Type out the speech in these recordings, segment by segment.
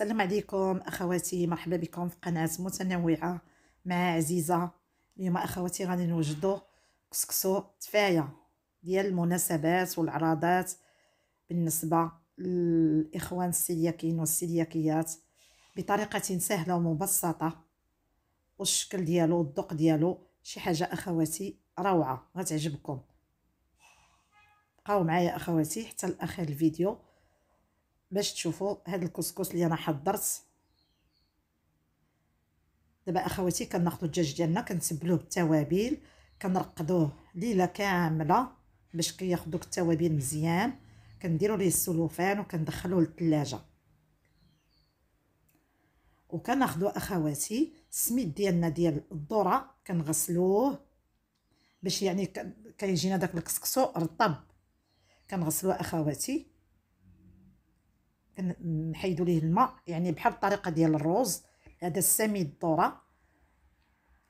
السلام عليكم اخواتي مرحبا بكم في قناه متنوعه مع عزيزه اليوم اخواتي غادي نوجدوا كسكسو تفايه ديال المناسبات والعراضات بالنسبه للاخوان السياكين والسياكيات بطريقه سهله ومبسطه والشكل ديالو والذوق ديالو شي حاجه اخواتي روعه غتعجبكم بقاو معايا اخواتي حتى لاخر الفيديو باش تشوفوا هذا الكسكس اللي انا حضرت دابا اخواتي كناخذوا الدجاج ديالنا كنسبلوه بالتوابل كنرقدوه ليله كامله باش كياخذ دوك التوابل مزيان كنديروا ليه السلوفان وكندخلوه للثلاجه وكناخذوا اخواتي السميد ديالنا ديال الذره كنغسلوه باش يعني كيجينا داك الكسكسو رطب كنغسلوه اخواتي نحيدو ليه الماء يعني بحال الطريقه ديال الروز هذا السميد الذره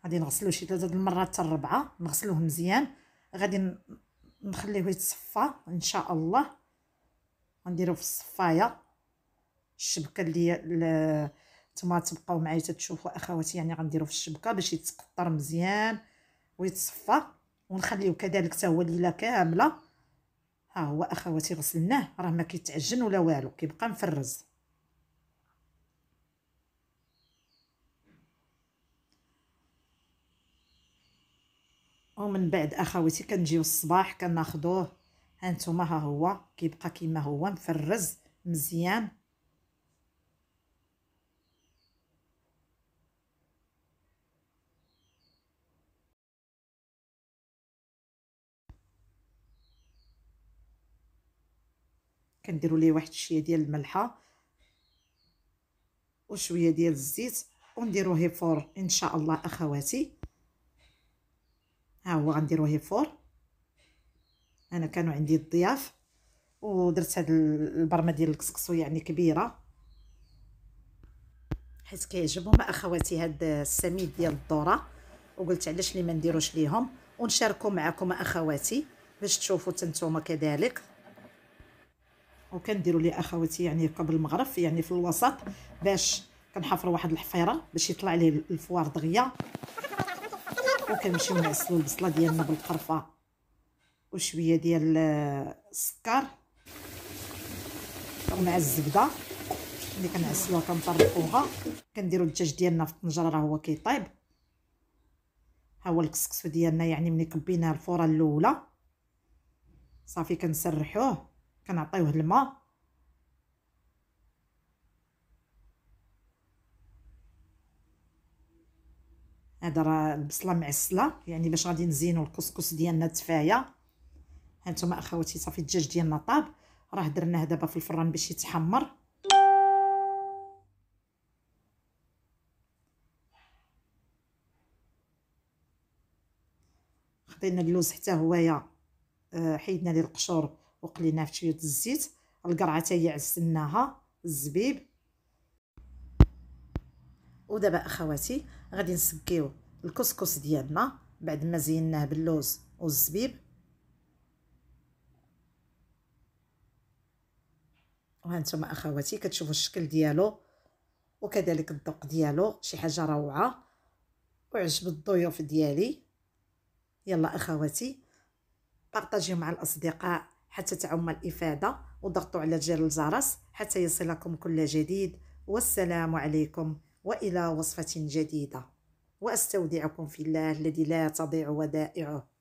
غادي نغسلوه شي ثلاثه المرات حتى الربعه نغسلوه مزيان غادي نخليوه يتصفى ان شاء الله غنديرو في الصفايه الشبكه اللي نتوما تبقاو معايا تتشوفوا اخواتي يعني غنديرو في الشبكه باش يتقطر مزيان ويتصفى ونخليو كذلك حتى هو ليله كامله ها هو اخواتي غسلناه راه ما كيتعجن ولا والو كيبقى مفرز ومن بعد اخواتي كنجيو الصباح كناخذوه هانتوما ها هو كيبقى كيما هو مفرز مزيان كنديروا ليه واحد الشيه ديال الملحه وشويه ديال الزيت ونديروه فور ان شاء الله اخواتي ها هو غنديروه فور انا كانوا عندي الضياف ودرت هاد البرمه ديال الكسكسو يعني كبيره حيت كيعجبهم اخواتي هاد السميد ديال الذره وقلت علاش لي ما نديروش ليهم ونشاركوا معكم اخواتي باش تشوفوا تنتوما كذلك وكنديروا ليه اخواتي يعني قبل المغرب يعني في الوسط باش كنحفروا واحد الحفيره باش يطلع ليه الفوار دغيا وكنمشيو نعسلوا البصله ديالنا بالقرفه وشويه ديال السكر ومع الزبده ملي كنعسلوها كنطرقوها كنديروا الدجاج ديالنا في الطنجره راه هو كيطيب ها هو الكسكسو ديالنا يعني ملي كبيناه الفوره الاولى صافي كنسرحوه كنعطيوه الماء هذا راه البصله معسله يعني باش غادي نزينو الكسكس ديالنا تفايا هانتوما اخواتي صافي الدجاج ديالنا طاب راه درناه دابا في الفران باش يتحمر خدينا اللوز حتى هوايا آه، حيدنا ليه القشور وقليناه في شويه الزيت القرعه هي عسلناها الزبيب ودابا اخواتي غادي نسقيو الكسكس ديالنا بعد ما زيناه باللوز والزبيب انتم اخواتي كتشوفوا الشكل ديالو وكذلك الذوق ديالو شي حاجه روعه وعجب الضيوف ديالي يلا اخواتي بارطاجيو مع الاصدقاء حتى تعم الإفادة وضغطوا على زر الجرس حتى يصلكم كل جديد والسلام عليكم وإلى وصفة جديدة وأستودعكم في الله الذي لا تضيع ودائعه